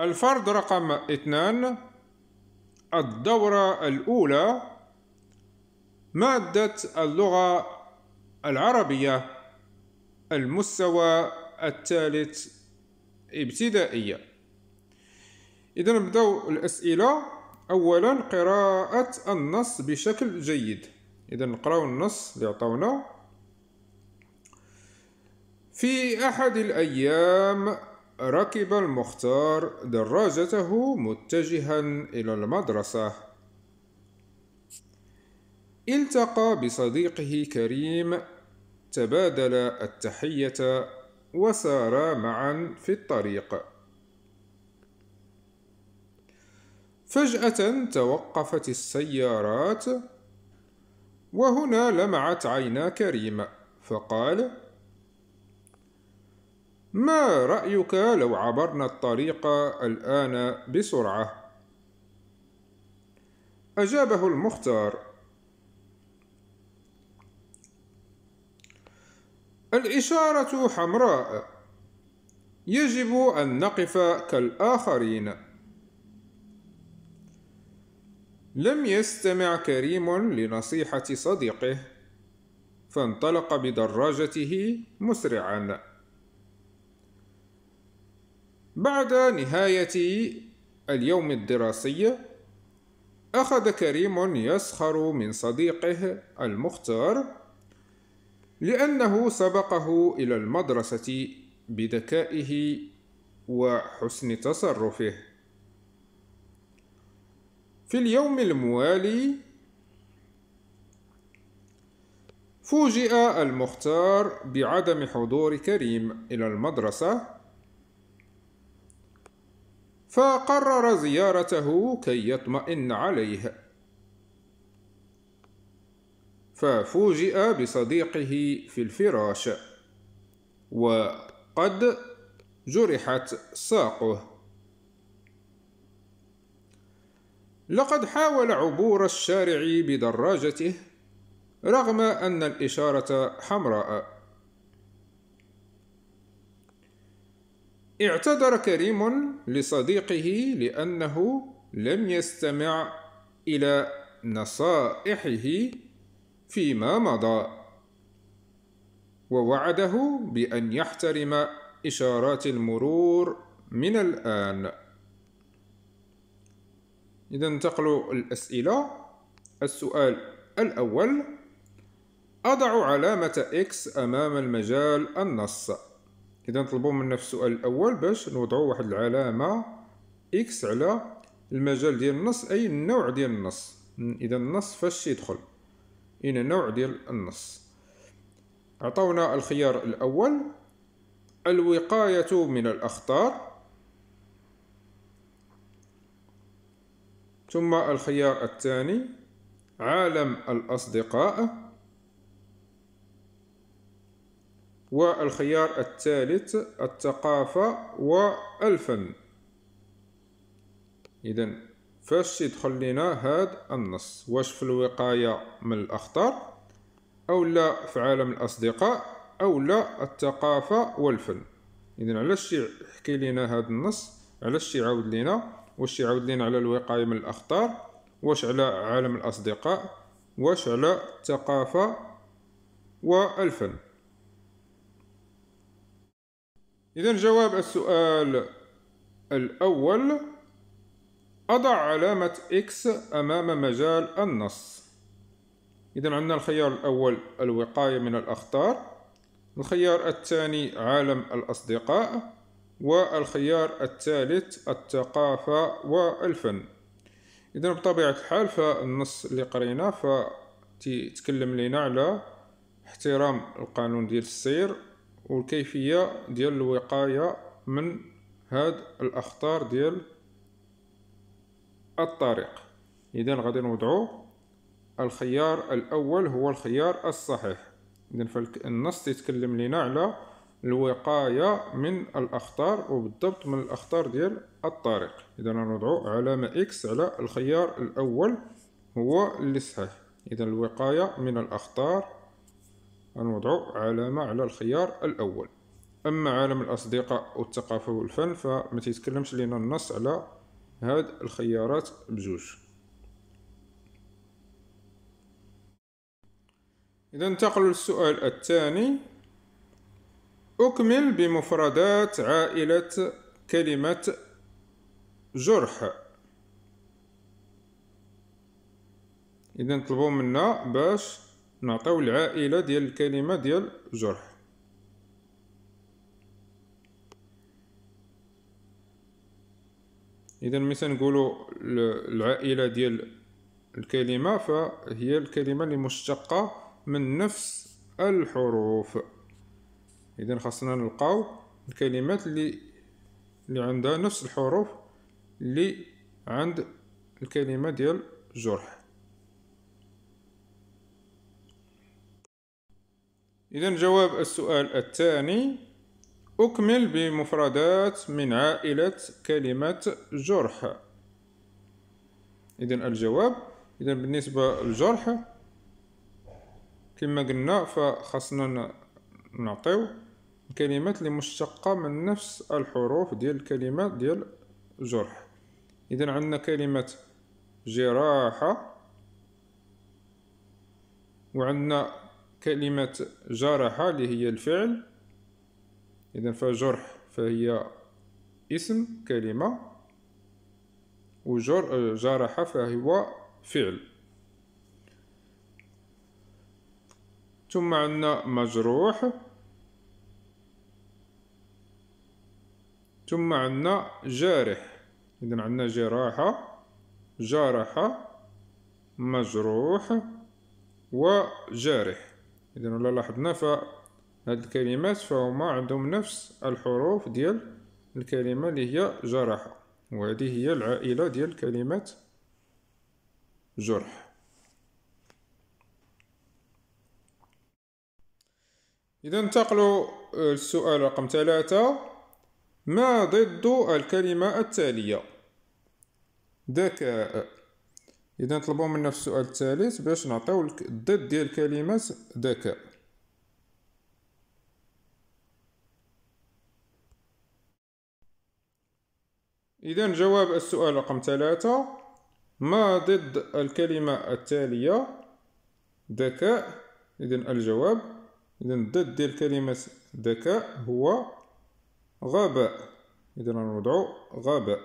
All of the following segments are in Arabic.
الفرض رقم اثنان الدورة الأولى مادة اللغة العربية المستوى الثالث ابتدائية إذا نبدأ الأسئلة أولا قراءة النص بشكل جيد إذا نقرأ النص اللي عطاونا في أحد الأيام ركب المختار دراجته متجها إلى المدرسة التقى بصديقه كريم تبادل التحية وسارا معا في الطريق فجأة توقفت السيارات وهنا لمعت عينا كريم فقال ما رأيك لو عبرنا الطريق الآن بسرعة؟ أجابه المختار الإشارة حمراء يجب أن نقف كالآخرين لم يستمع كريم لنصيحة صديقه فانطلق بدراجته مسرعا بعد نهاية اليوم الدراسي أخذ كريم يسخر من صديقه المختار لأنه سبقه إلى المدرسة بذكائه وحسن تصرفه في اليوم الموالي فوجئ المختار بعدم حضور كريم إلى المدرسة فقرر زيارته كي يطمئن عليه ففوجئ بصديقه في الفراش وقد جرحت ساقه لقد حاول عبور الشارع بدراجته رغم أن الإشارة حمراء اعتذر كريم لصديقه لأنه لم يستمع إلى نصائحه فيما مضى ووعده بأن يحترم إشارات المرور من الآن إذا انتقلوا الأسئلة السؤال الأول أضع علامة إكس أمام المجال النص إذا نطلبوا منا في السؤال الأول باش نوضعوا واحد العلامة إكس على المجال ديال النص أي النوع ديال النص إذا النص فاش يدخل هنا نوع ديال النص عطونا الخيار الأول الوقاية من الأخطار ثم الخيار الثاني عالم الأصدقاء والخيار الثالث الثقافة والفن إذا فاش يدخل لنا هاد النص واش في الوقاية من الأخطار أو لا في عالم الأصدقاء أو لا الثقافة والفن إذا علاش يحكي لنا هاد النص علاش يعاود لنا واش يعاود لنا على الوقاية من الأخطار واش على عالم الأصدقاء واش على الثقافة والفن إذا جواب السؤال الأول أضع علامة X أمام مجال النص إذا عندنا الخيار الأول الوقاية من الأخطار الخيار الثاني عالم الأصدقاء والخيار الثالث الثقافة والفن إذا بطبيعة الحال فالنص اللي قريناه فتكلم لنا على احترام القانون ديال السير والكيفية ديال الوقاية من هاد الأخطار ديال الطريق إذا غادي نوضعو الخيار الأول هو الخيار الصحيح إذا فالنص تيتكلم لنا على الوقاية من الأخطار وبالضبط من الأخطار ديال الطريق إذا نوضعوا علامة إكس على الخيار الأول هو اللي صحيح إذا الوقاية من الأخطار نوضعوا علامة على الخيار الأول أما عالم الأصدقاء والثقافة والفن فما تيتكلمش لنا النص على هاد الخيارات بجوج إذا ننتقل للسؤال الثاني أكمل بمفردات عائلة كلمة جرح إذا نطلبوا منا باش نعطيو العائلة ديال الكلمة ديال جرح اذا مثلا نقولوا العائله ديال الكلمه فهي الكلمه اللي مشتقه من نفس الحروف اذا خاصنا نلقاو الكلمات اللي اللي عندها نفس الحروف اللي عند الكلمه ديال جرح اذا جواب السؤال الثاني أكمل بمفردات من عائلة كلمة جرح إذا الجواب إذا بالنسبة للجرح كما قلنا فخاصنا نعطيو الكلمات اللي مشتقة من نفس الحروف ديال الكلمة ديال جرح إذا عندنا كلمة جراحة وعندنا كلمة جرحة اللي هي الفعل إذا فجرح فهي اسم كلمة وجر جرح فهو فعل ثم عندنا مجروح ثم عندنا جارح إذا عندنا جراحة جرح مجروح وجارح إذا لاحظنا هاد الكلمات فهما عندهم نفس الحروف ديال الكلمة اللي هي جرح وهذه هي العائلة ديال كلمة جرح إذا انتقلوا آه، للسؤال رقم ثلاثة ما ضد الكلمة التالية ذكاء إذا طلبوا منا في السؤال الثالث باش نعطيو ضد ديال كلمة ذكاء إذا جواب السؤال رقم ثلاثة ما ضد الكلمة التالية ذكاء إذا الجواب إذا ضد ديال كلمة ذكاء هو غباء إذا نوضع غباء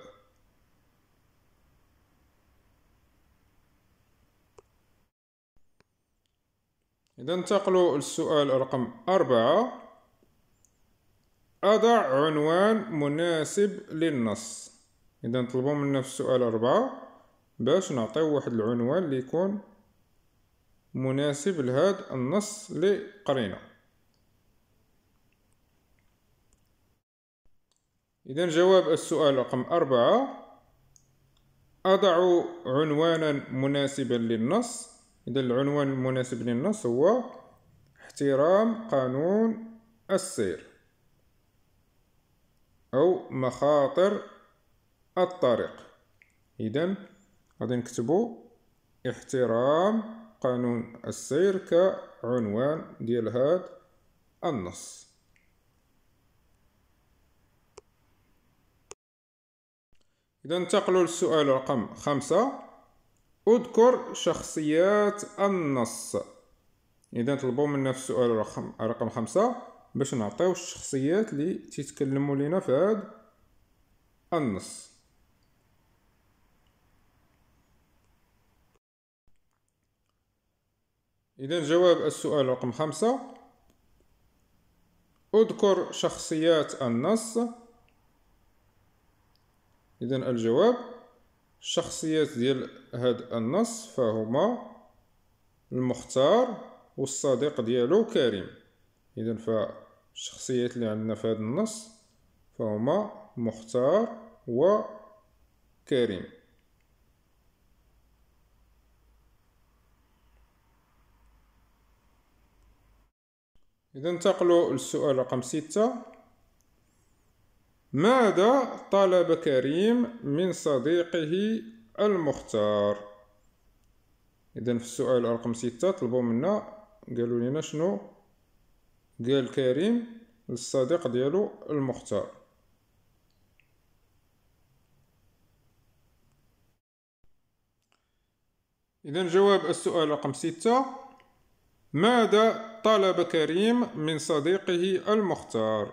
إذا ننتقل للسؤال رقم أربعة أضع عنوان مناسب للنص اذا نطلبوا منا في السؤال أربعة باش نعطيو واحد العنوان اللي يكون مناسب لهاد النص اللي قرينا اذا جواب السؤال رقم أربعة أضع عنوانا مناسبا للنص إذا العنوان المناسب للنص هو احترام قانون السير أو مخاطر الطريق إذن غادي نكتبو احترام قانون السير كعنوان ديال هاد النص إذا ننتقلوا للسؤال رقم خمسة اذكر شخصيات النص إذا طلبوا منا في السؤال رقم رقم خمسة باش نعطيو الشخصيات اللي تيتكلموا لينا في هاد النص إذا جواب السؤال رقم خمسة اذكر شخصيات النص إذا الجواب الشخصيات ديال هاد النص فهما المختار والصديق ديالو كريم إذا فالشخصيات اللي عندنا في هاد النص فهما مختار وكريم إذا انتقلوا للسؤال رقم ستة ماذا طلب كريم من صديقه المختار إذا في السؤال رقم ستة طلبوا منا قالوا لنا شنو قال كريم للصديق ديالو المختار إذا جواب السؤال رقم ستة ماذا طلب كريم من صديقه المختار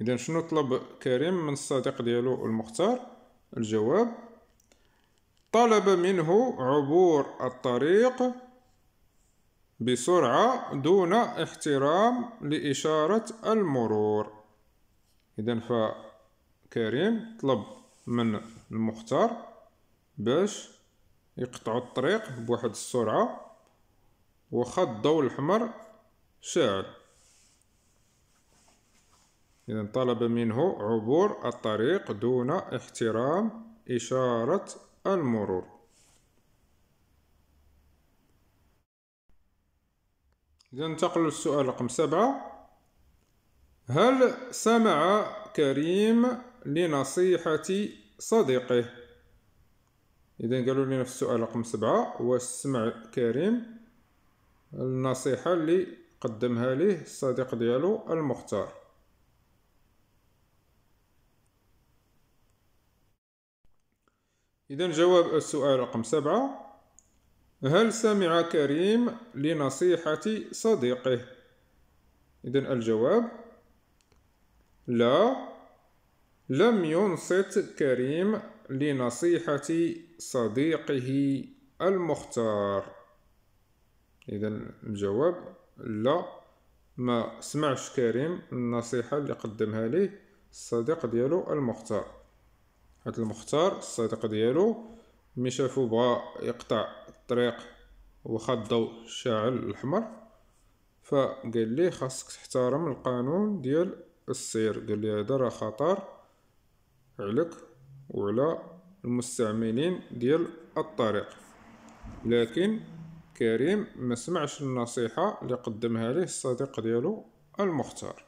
اذا شنو طلب كريم من الصديق ديالو المختار الجواب طلب منه عبور الطريق بسرعة دون احترام لإشارة المرور إذا فكريم طلب من المختار باش يقطع الطريق بواحد السرعة وخا الضوء الأحمر شاعل إذا طلب منه عبور الطريق دون احترام إشارة المرور إذا ننتقل للسؤال رقم سبعة هل سمع كريم لنصيحة صديقه؟ إذا قالوا لنا في السؤال رقم سبعة واش سمع كريم النصيحة اللي قدمها ليه الصديق ديالو المختار إذا جواب السؤال رقم سبعة هل سمع كريم لنصيحة صديقه؟ إذا الجواب لا لم ينصت كريم لنصيحة صديقه المختار اذا الجواب لا ما سمعش كريم النصيحه اللي قدمها ليه الصديق ديالو المختار هذا المختار الصديق ديالو ملي شافو بغا يقطع الطريق وخا الضوء شاعل الاحمر فقال ليه خاصك تحترم القانون ديال السير قال لي هذا راه خطر عليك وعلى المستعملين ديال الطريق لكن كريم ما سمعش النصيحة اللي قدمها له الصديق ديالو المختار